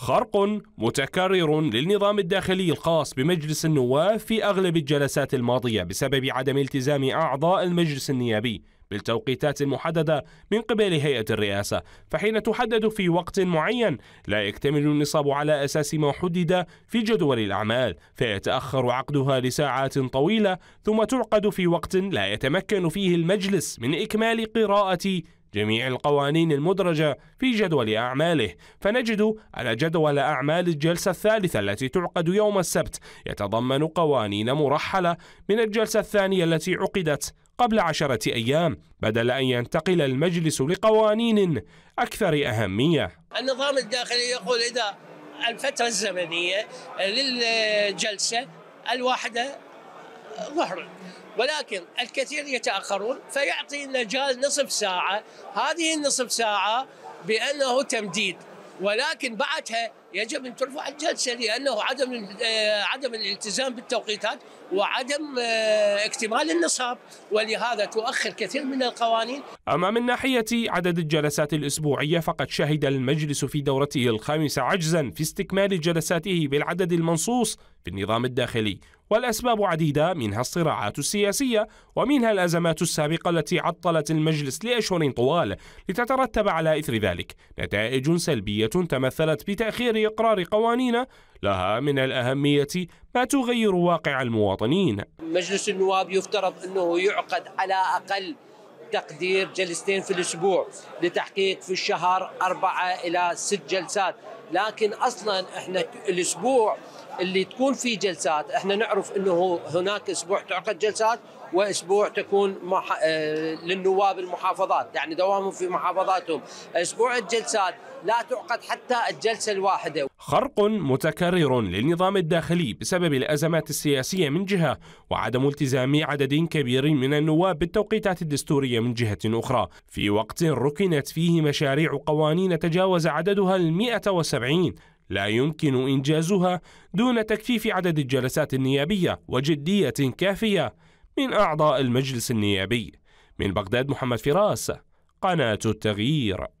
خرق متكرر للنظام الداخلي الخاص بمجلس النواب في أغلب الجلسات الماضية بسبب عدم التزام أعضاء المجلس النيابي بالتوقيتات المحددة من قبل هيئة الرئاسة فحين تحدد في وقت معين لا يكتمل النصاب على أساس ما حدد في جدول الأعمال فيتأخر عقدها لساعات طويلة ثم تعقد في وقت لا يتمكن فيه المجلس من إكمال قراءة جميع القوانين المدرجة في جدول أعماله فنجد أن جدول أعمال الجلسة الثالثة التي تعقد يوم السبت يتضمن قوانين مرحلة من الجلسة الثانية التي عقدت قبل عشرة أيام بدل أن ينتقل المجلس لقوانين أكثر أهمية النظام الداخلي يقول إذا الفترة الزمنية للجلسة الواحدة ظهرا ولكن الكثير يتاخرون فيعطي المجال نصف ساعه هذه النصف ساعه بانه تمديد ولكن بعدها يجب ان ترفع الجلسه لانه عدم آه، عدم الالتزام بالتوقيتات وعدم آه، اكتمال النصاب ولهذا تؤخر كثير من القوانين. اما من ناحيه عدد الجلسات الاسبوعيه فقد شهد المجلس في دورته الخامسه عجزا في استكمال جلساته بالعدد المنصوص في النظام الداخلي والأسباب عديدة منها الصراعات السياسية ومنها الأزمات السابقة التي عطلت المجلس لأشهر طوال لتترتب على إثر ذلك نتائج سلبية تمثلت بتأخير إقرار قوانين لها من الأهمية ما تغير واقع المواطنين مجلس النواب يفترض أنه يعقد على أقل تقدير جلستين في الأسبوع لتحقيق في الشهر أربعة إلى ست جلسات لكن أصلا إحنا الأسبوع اللي تكون فيه جلسات احنا نعرف انه هناك اسبوع تعقد جلسات واسبوع تكون مح... آه، للنواب المحافظات يعني دوامهم في محافظاتهم اسبوع الجلسات لا تعقد حتى الجلسة الواحدة خرق متكرر للنظام الداخلي بسبب الأزمات السياسية من جهة وعدم التزام عدد كبير من النواب بالتوقيتات الدستورية من جهة أخرى في وقت ركنت فيه مشاريع قوانين تجاوز عددها المئة وسبعين لا يمكن إنجازها دون تكفيف عدد الجلسات النيابية وجدية كافية من أعضاء المجلس النيابي من بغداد محمد فراس قناة التغيير